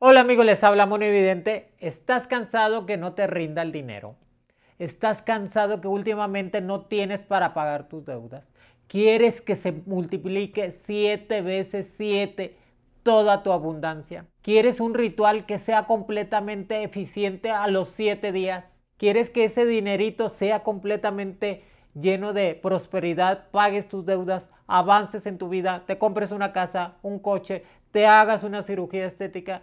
Hola amigos, les habla Mono Evidente. ¿Estás cansado que no te rinda el dinero? ¿Estás cansado que últimamente no tienes para pagar tus deudas? ¿Quieres que se multiplique siete veces siete toda tu abundancia? ¿Quieres un ritual que sea completamente eficiente a los siete días? ¿Quieres que ese dinerito sea completamente lleno de prosperidad, pagues tus deudas, avances en tu vida, te compres una casa, un coche, te hagas una cirugía estética.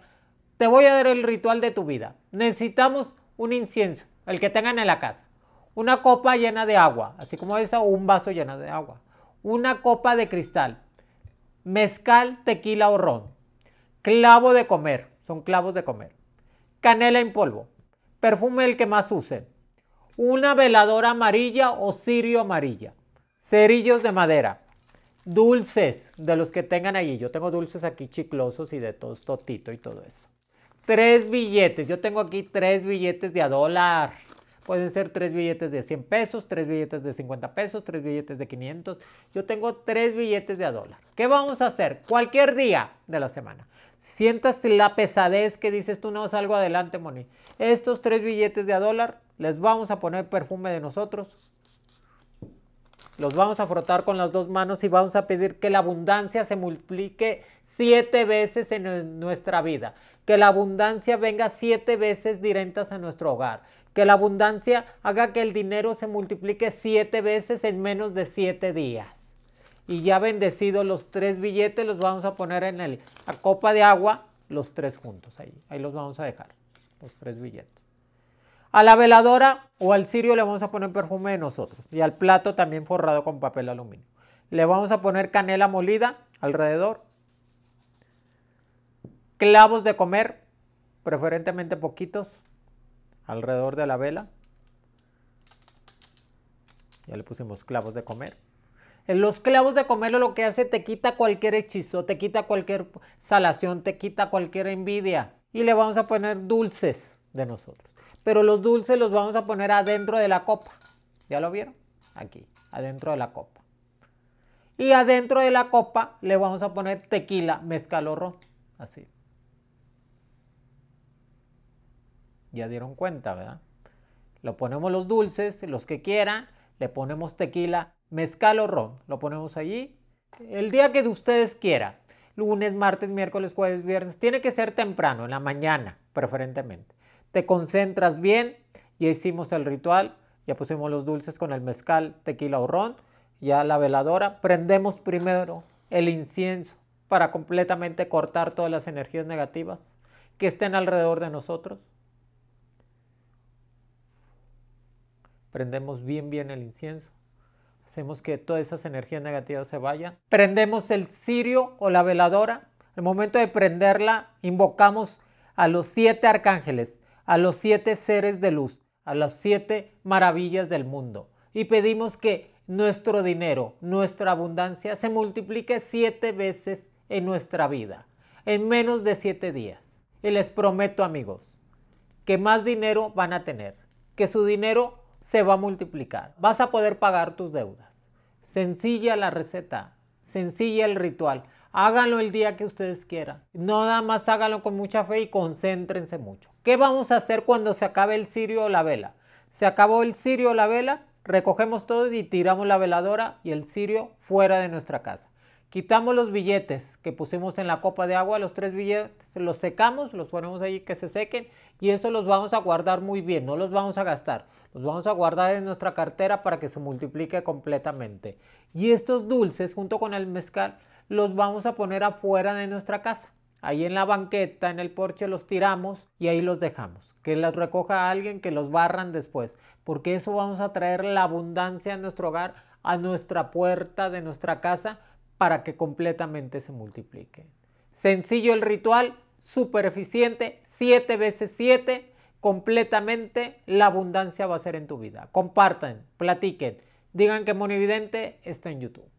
Te voy a dar el ritual de tu vida. Necesitamos un incienso, el que tengan en la casa. Una copa llena de agua, así como esa, o un vaso lleno de agua. Una copa de cristal. Mezcal, tequila o ron. Clavo de comer, son clavos de comer. Canela en polvo. Perfume el que más usen una veladora amarilla o cirio amarilla, cerillos de madera, dulces de los que tengan allí. Yo tengo dulces aquí chiclosos y de totito y todo eso. Tres billetes, yo tengo aquí tres billetes de a dólar. Pueden ser tres billetes de 100 pesos, tres billetes de 50 pesos, tres billetes de 500. Yo tengo tres billetes de a dólar. ¿Qué vamos a hacer? Cualquier día de la semana. Sientas la pesadez que dices tú, no salgo adelante, Moni. Estos tres billetes de a dólar les vamos a poner perfume de nosotros. Los vamos a frotar con las dos manos y vamos a pedir que la abundancia se multiplique siete veces en nuestra vida. Que la abundancia venga siete veces directas a nuestro hogar que la abundancia haga que el dinero se multiplique siete veces en menos de siete días. Y ya bendecidos los tres billetes, los vamos a poner en el, la copa de agua, los tres juntos ahí. Ahí los vamos a dejar, los tres billetes. A la veladora o al cirio le vamos a poner perfume de nosotros. Y al plato también forrado con papel aluminio. Le vamos a poner canela molida alrededor. Clavos de comer, preferentemente poquitos alrededor de la vela. Ya le pusimos clavos de comer. En los clavos de comer lo que hace te quita cualquier hechizo, te quita cualquier salación, te quita cualquier envidia. Y le vamos a poner dulces de nosotros. Pero los dulces los vamos a poner adentro de la copa. ¿Ya lo vieron? Aquí, adentro de la copa. Y adentro de la copa le vamos a poner tequila, mezcal Así. Ya dieron cuenta, ¿verdad? Lo ponemos los dulces, los que quieran, le ponemos tequila, mezcal o ron. Lo ponemos allí el día que ustedes quieran. Lunes, martes, miércoles, jueves, viernes. Tiene que ser temprano, en la mañana, preferentemente. Te concentras bien, ya hicimos el ritual, ya pusimos los dulces con el mezcal, tequila o ron, ya la veladora. Prendemos primero el incienso para completamente cortar todas las energías negativas que estén alrededor de nosotros. prendemos bien bien el incienso, hacemos que todas esas energías negativas se vayan, prendemos el cirio o la veladora, el momento de prenderla invocamos a los siete arcángeles, a los siete seres de luz, a las siete maravillas del mundo y pedimos que nuestro dinero, nuestra abundancia se multiplique siete veces en nuestra vida, en menos de siete días. Y les prometo amigos, que más dinero van a tener, que su dinero se va a multiplicar. Vas a poder pagar tus deudas. Sencilla la receta, sencilla el ritual. Háganlo el día que ustedes quieran. No nada más háganlo con mucha fe y concéntrense mucho. ¿Qué vamos a hacer cuando se acabe el cirio o la vela? Se acabó el cirio o la vela, recogemos todo y tiramos la veladora y el cirio fuera de nuestra casa. Quitamos los billetes que pusimos en la copa de agua, los tres billetes, los secamos, los ponemos ahí que se sequen y eso los vamos a guardar muy bien, no los vamos a gastar. Los vamos a guardar en nuestra cartera para que se multiplique completamente. Y estos dulces junto con el mezcal los vamos a poner afuera de nuestra casa. Ahí en la banqueta, en el porche los tiramos y ahí los dejamos. Que los recoja alguien, que los barran después. Porque eso vamos a traer la abundancia a nuestro hogar, a nuestra puerta de nuestra casa para que completamente se multiplique. Sencillo el ritual, súper eficiente, 7 veces 7, completamente la abundancia va a ser en tu vida. Compartan, platiquen, digan que Monividente está en YouTube.